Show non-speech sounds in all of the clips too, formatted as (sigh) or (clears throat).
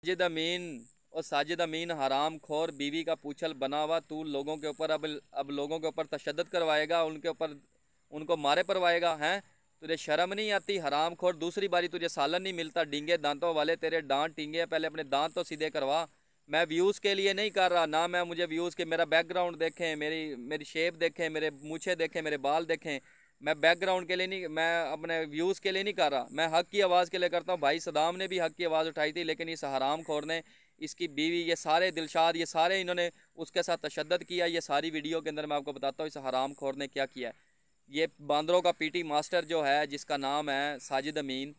साजिद अमीन और साजिद अमीन हराम खोर बीवी का पूछल बना हुआ तू लोगों के ऊपर अब अब लोगों के ऊपर तशद करवाएगा उनके ऊपर उनको मारे परवाएगा हैं तुझे शर्म नहीं आती हराम खोर दूसरी बारी तुझे सालन नहीं मिलता डींगे दांतों वाले तेरे डांट टींगे पहले अपने दांत तो सीधे करवा मैं व्यूज़ के लिए नहीं कर रहा ना मैं मुझे व्यूज़ के मेरा बैकग्राउंड देखें मेरी मेरी शेप देखें मेरे मूछे देखें मेरे बाल देखें मैं बैकग्राउंड के लिए नहीं मैं अपने व्यूज़ के लिए नहीं कर रहा मैं हक की आवाज़ के लिए करता हूँ भाई सदाम ने भी हक की आवाज़ उठाई थी लेकिन इस हराम खोर ने इसकी बीवी ये सारे दिलशाद ये सारे इन्होंने उसके साथ तशद किया ये सारी वीडियो के अंदर मैं आपको बताता हूँ इस हराम खोर ने क्या किया ये बंदरों का पीटी मास्टर जो है जिसका नाम है साजिद अमीन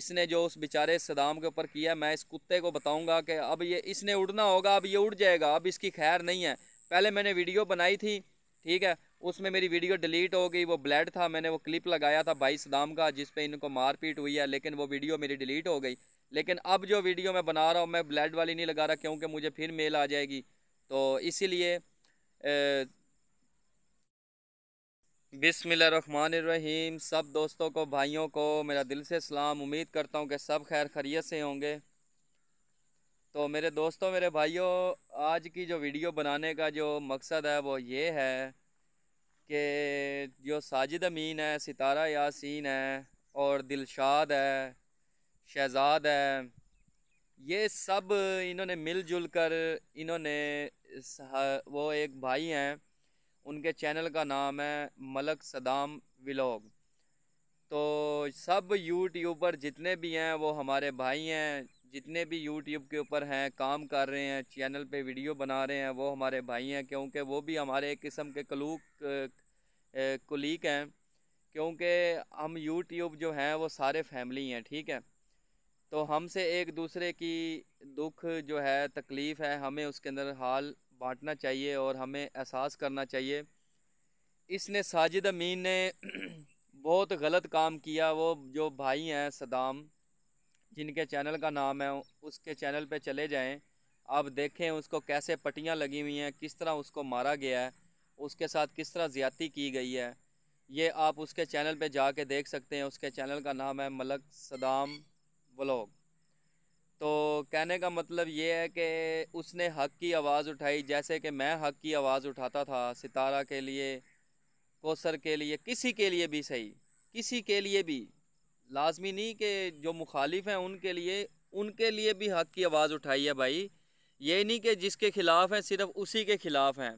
इसने जो उस बेचारे सदाम के ऊपर किया मैं इस कुत्ते को बताऊंगा कि अब ये इसने उड़ना होगा अब ये उड़ जाएगा अब इसकी खैर नहीं है पहले मैंने वीडियो बनाई थी ठीक है उसमें मेरी वीडियो डिलीट हो गई वो ब्लड था मैंने वो क्लिप लगाया था बाईस दाम का जिस इनको मारपीट हुई है लेकिन वो वीडियो मेरी डिलीट हो गई लेकिन अब जो वीडियो मैं बना रहा हूँ मैं ब्लड वाली नहीं लगा रहा क्योंकि मुझे फिर मेल आ जाएगी तो इसीलिए रहीम सब दोस्तों को भाइयों को मेरा दिल से सलाम उम्मीद करता हूँ कि सब खैर खरीत से होंगे तो मेरे दोस्तों मेरे भाइयों आज की जो वीडियो बनाने का जो मकसद है वो ये है कि जो साजिद अमीन है सितारा यासीन है और दिलशाद है शहजाद है ये सब इन्होंने मिलजुल कर इन्होंने वो एक भाई हैं उनके चैनल का नाम है मलक सदाम विलोग तो सब यूट्यूबर जितने भी हैं वो हमारे भाई हैं जितने भी यूट्यूब के ऊपर हैं काम कर रहे हैं चैनल पे वीडियो बना रहे हैं वो हमारे भाई हैं क्योंकि वो भी हमारे एक किस्म के कलूक कुलीक हैं क्योंकि हम यूट्यूब जो हैं वो सारे फैमिली हैं ठीक है तो हमसे एक दूसरे की दुख जो है तकलीफ़ है हमें उसके अंदर हाल बांटना चाहिए और हमें एहसास करना चाहिए इसने साजिद अमीन ने (clears throat) बहुत गलत काम किया वो जो भाई हैं सदाम जिनके चैनल का नाम है उसके चैनल पे चले जाएं आप देखें उसको कैसे पट्टियाँ लगी हुई हैं किस तरह उसको मारा गया है उसके साथ किस तरह ज़्यादती की गई है ये आप उसके चैनल पे जाके देख सकते हैं उसके चैनल का नाम है मलक सदाम व्लॉग तो कहने का मतलब ये है कि उसने हक की आवाज़ उठाई जैसे कि मैं हक की आवाज़ उठाता था सितारा के लिए कोसर के लिए किसी के लिए भी सही किसी के लिए भी लाजमी नहीं कि जो मुखालिफ हैं उनके लिए उनके लिए भी हक़ की आवाज़ उठाई है भाई ये नहीं कि जिसके ख़िलाफ़ हैं सिर्फ उसी के ख़िलाफ़ हैं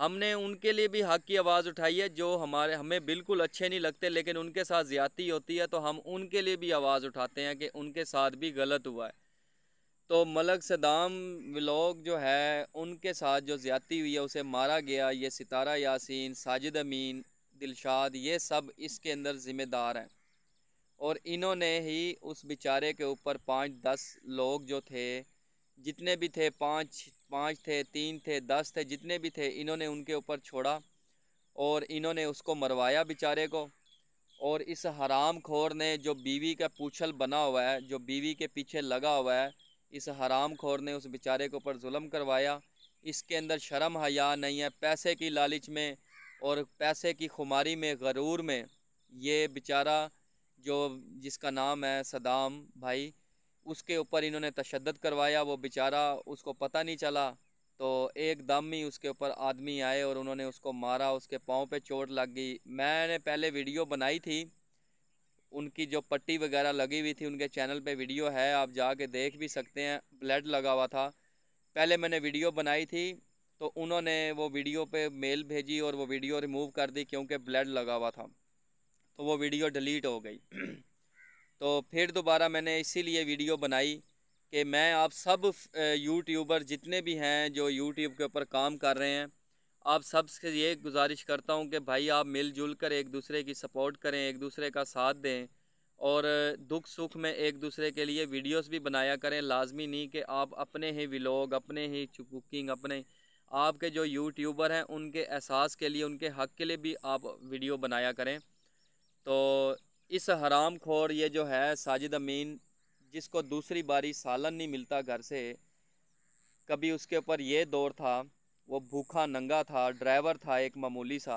हमने उनके लिए भी हक़ की आवाज़ उठाई है जो हमारे हमें बिल्कुल अच्छे नहीं लगते लेकिन उनके साथ ज़्यादती होती है तो हम उनके लिए भी आवाज़ उठाते हैं कि उनके साथ भी गलत हुआ है तो मलक सदाम व्लॉग जो है उनके साथ जो ज़्यादती हुई है उसे मारा गया ये सितारा यासिन साजिद अमीन दिलशाद ये सब इसके अंदर ज़िम्मेदार हैं और इन्होंने ही उस बेचारे के ऊपर पाँच दस लोग जो थे जितने भी थे पाँच पाँच थे तीन थे दस थे जितने भी थे इन्होंने उनके ऊपर छोड़ा और इन्होंने उसको मरवाया बेचारे को और इस हराम खोर ने जो बीवी का पूछल बना हुआ है जो बीवी के पीछे लगा हुआ है इस हराम खोर ने उस बेचारे के ऊपर जुल्म करवाया इसके अंदर शर्म हया नहीं है पैसे की लालच में और पैसे की खुमारी में गरूर में ये बेचारा जो जिसका नाम है सदाम भाई उसके ऊपर इन्होंने तशद करवाया वो बेचारा उसको पता नहीं चला तो एक दम ही उसके ऊपर आदमी आए और उन्होंने उसको मारा उसके पाँव पे चोट लग गई मैंने पहले वीडियो बनाई थी उनकी जो पट्टी वगैरह लगी हुई थी उनके चैनल पे वीडियो है आप जाके देख भी सकते हैं ब्लड लगा हुआ था पहले मैंने वीडियो बनाई थी तो उन्होंने वो वीडियो पे मेल भेजी और वो वीडियो रिमूव कर दी क्योंकि ब्लड लगा हुआ था तो वो वीडियो डिलीट हो गई (clears throat) तो फिर दोबारा मैंने इसीलिए वीडियो बनाई कि मैं आप सब यूट्यूबर जितने भी हैं जो यूट्यूब के ऊपर काम कर रहे हैं आप सब से ये गुजारिश करता हूँ कि भाई आप मिलजुल कर एक दूसरे की सपोर्ट करें एक दूसरे का साथ दें और दुख सुख में एक दूसरे के लिए वीडियोस भी बनाया करें लाजमी नहीं कि आप अपने ही विलोग अपने ही कुकिंग अपने आपके जो यूट्यूबर हैं उनके एहसास के लिए उनके हक़ के लिए भी आप वीडियो बनाया करें तो इस हराम खोर ये जो है साजिद अमीन जिसको दूसरी बारी सालन नहीं मिलता घर से कभी उसके ऊपर ये दौर था वो भूखा नंगा था ड्राइवर था एक मामूली सा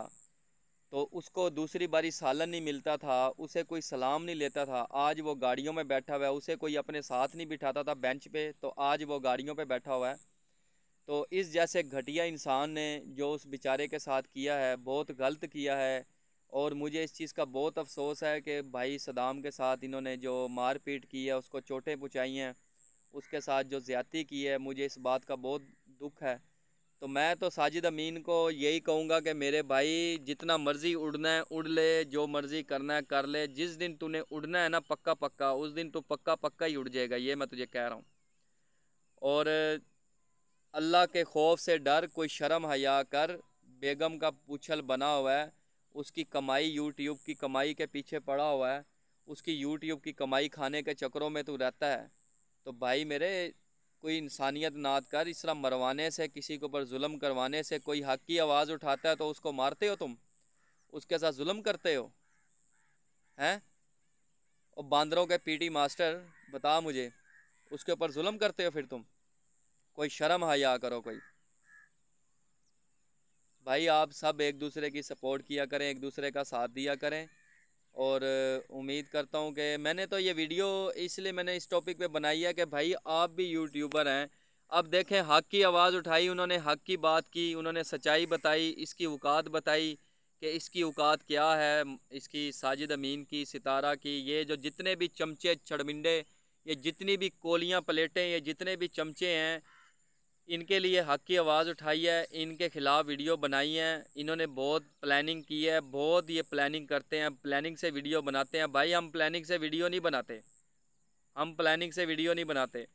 तो उसको दूसरी बारी सालन नहीं मिलता था उसे कोई सलाम नहीं लेता था आज वो गाड़ियों में बैठा हुआ है उसे कोई अपने साथ नहीं बिठाता था बेंच पे तो आज वो गाड़ियों पे बैठा हुआ है तो इस जैसे घटिया इंसान ने जो उस बेचारे के साथ किया है बहुत गलत किया है और मुझे इस चीज़ का बहुत अफसोस है कि भाई सदाम के साथ इन्होंने जो मारपीट की है उसको चोटें पहुँचाई हैं उसके साथ जो ज़्यादती की है मुझे इस बात का बहुत दुख है तो मैं तो साजिद अमीन को यही कहूँगा कि मेरे भाई जितना मर्ज़ी उड़ना है उड़ ले जो मर्ज़ी करना है कर ले जिस दिन तूने उड़ना है ना पक्का पक्का उस दिन तू पक्का पक्का ही उड़ जाएगा ये मैं तुझे कह रहा हूँ और अल्लाह के खौफ से डर कोई शर्म हया कर बेगम का पूछल बना हुआ है उसकी कमाई यूट्यूब की कमाई के पीछे पड़ा हुआ है उसकी यूट्यूब की कमाई खाने के चक्करों में तू तो रहता है तो भाई मेरे कोई इंसानियत नाद कर इस तरह मरवाने से किसी के ऊपर जुल्म करवाने से कोई हक की आवाज़ उठाता है तो उसको मारते हो तुम उसके साथ जुल्म करते हो हैं और बांदरों के पीटी मास्टर बता मुझे उसके ऊपर जुल्म करते हो फिर तुम कोई शर्म हया करो कोई भाई आप सब एक दूसरे की सपोर्ट किया करें एक दूसरे का साथ दिया करें और उम्मीद करता हूँ कि मैंने तो ये वीडियो इसलिए मैंने इस टॉपिक पे बनाई है कि भाई आप भी यूट्यूबर हैं अब देखें हक की आवाज़ उठाई उन्होंने हक की बात की उन्होंने सच्चाई बताई इसकी औकात बताई कि इसकी औकात क्या है इसकी साजिद अमीन की सितारा की ये जो जितने भी चमचे छड़मिंडे ये जितनी भी कोलियाँ प्लेटें ये जितने भी चमचे हैं इनके लिए हक की आवाज़ उठाई है इनके ख़िलाफ़ वीडियो बनाई है इन्होंने बहुत प्लानिंग की है बहुत ये प्लानिंग करते हैं प्लानिंग से वीडियो बनाते हैं भाई हम प्लानिंग से वीडियो नहीं बनाते हम प्लानिंग से वीडियो नहीं बनाते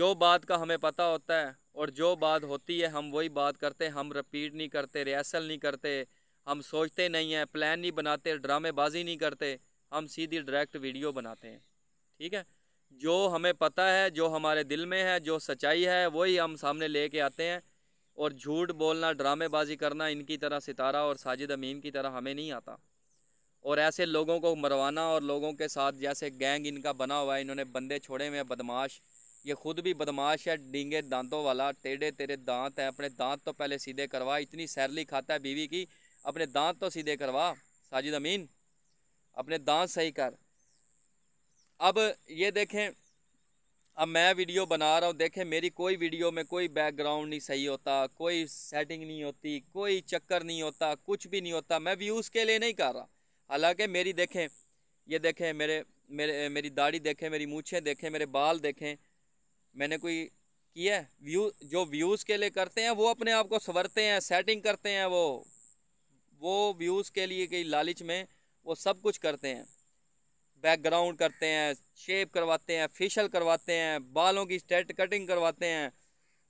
जो बात का हमें पता होता है और जो बात होती है हम वही बात करते हम रिपीट नहीं करते रिहर्सल नहीं करते हम सोचते नहीं हैं प्लान नहीं बनाते ड्रामेबाजी नहीं करते हम सीधी डायरेक्ट वीडियो बनाते हैं ठीक है जो हमें पता है जो हमारे दिल में है जो सच्चाई है वही हम सामने ले कर आते हैं और झूठ बोलना ड्रामेबाजी करना इनकी तरह सितारा और साजिद अमीन की तरह हमें नहीं आता और ऐसे लोगों को मरवाना और लोगों के साथ जैसे गैंग इनका बना हुआ है इन्होंने बंदे छोड़े हुए हैं बदमाश ये खुद भी बदमाश है डींगे दांतों वाला टेढ़े तेरे दांत हैं अपने दांत तो पहले सीधे करवा इतनी सैरली खाता है बीवी की अपने दांत तो सीधे करवा साजिद अमीन अपने दांत सही कर अब ये देखें अब मैं वीडियो बना रहा हूँ देखें मेरी कोई वीडियो में कोई बैकग्राउंड नहीं सही होता कोई सेटिंग नहीं होती कोई चक्कर नहीं होता कुछ भी नहीं होता मैं व्यूज़ के लिए नहीं कर रहा हालांकि मेरी देखें ये देखें मेरे मेरे मेरी दाढ़ी देखें मेरी मूछें देखें मेरे बाल देखें मैंने कोई किया व्यू जो व्यूज़ के लिए करते हैं वो अपने आप को संवरते हैं सेटिंग करते हैं वो वो व्यूज़ के लिए कई लालच में वो सब कुछ करते हैं बैकग्राउंड करते हैं शेप करवाते हैं फेशल करवाते हैं बालों की स्टेट कटिंग करवाते हैं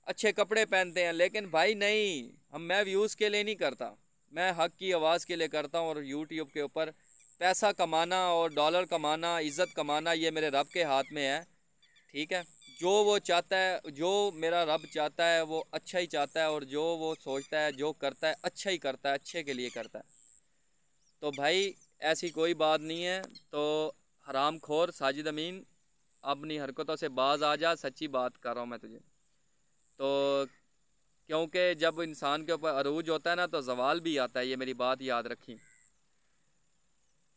अच्छे कपड़े पहनते हैं लेकिन भाई नहीं हम मैं व्यूज़ के लिए नहीं करता मैं हक की आवाज़ के लिए करता हूँ और यूट्यूब के ऊपर पैसा कमाना और डॉलर कमाना इज़्ज़त कमाना ये मेरे रब के हाथ में है ठीक है जो वो चाहता है जो मेरा रब चाहता है वो अच्छा ही चाहता है और जो वो सोचता है जो करता है अच्छा ही करता है अच्छे के लिए करता है तो भाई ऐसी कोई बात नहीं है तो हराम खोर साजिद अमीन अपनी हरकतों से बाज आ जा सच्ची बात कर रहा हूँ मैं तुझे तो क्योंकि जब इंसान के ऊपर अरूज होता है ना तो जवाल भी आता है ये मेरी बात याद रखी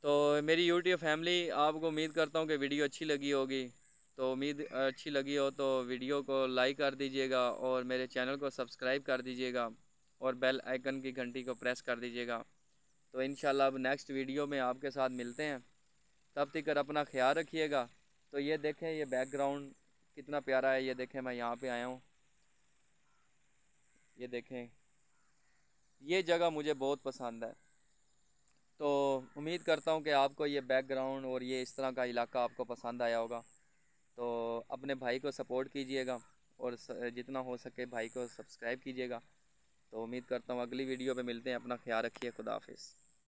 तो मेरी यूट्यूब फैमिली आपको उम्मीद करता हूँ कि वीडियो अच्छी लगी होगी तो उम्मीद अच्छी लगी हो तो वीडियो को लाइक कर दीजिएगा और मेरे चैनल को सब्सक्राइब कर दीजिएगा और बेल आइकन की घंटी को प्रेस कर दीजिएगा तो इन अब नेक्स्ट वीडियो में आपके साथ मिलते हैं तब तक अपना ख्याल रखिएगा तो ये देखें ये बैकग्राउंड कितना प्यारा है ये देखें मैं यहाँ पे आया हूँ ये देखें ये जगह मुझे बहुत पसंद है तो उम्मीद करता हूँ कि आपको ये बैकग्राउंड और ये इस तरह का इलाका आपको पसंद आया होगा तो अपने भाई को सपोर्ट कीजिएगा और जितना हो सके भाई को सब्सक्राइब कीजिएगा तो उम्मीद करता हूँ अगली वीडियो पर मिलते हैं अपना ख्याल रखिए खुदाफिज़